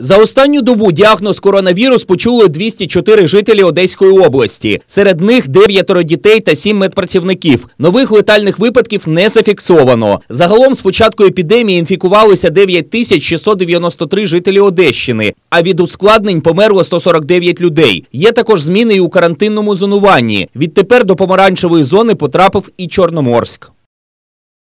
За останню добу діагноз коронавірус почули 204 жителі Одеської області. Серед них дев'ятеро дітей та сім медпрацівників. Нових летальних випадків не зафіксовано. Загалом з початку епідемії інфікувалося 9693 жителі Одещини, а від ускладнень померло 149 людей. Є також зміни і у карантинному зонуванні. Відтепер до помаранчевої зони потрапив і Чорноморськ.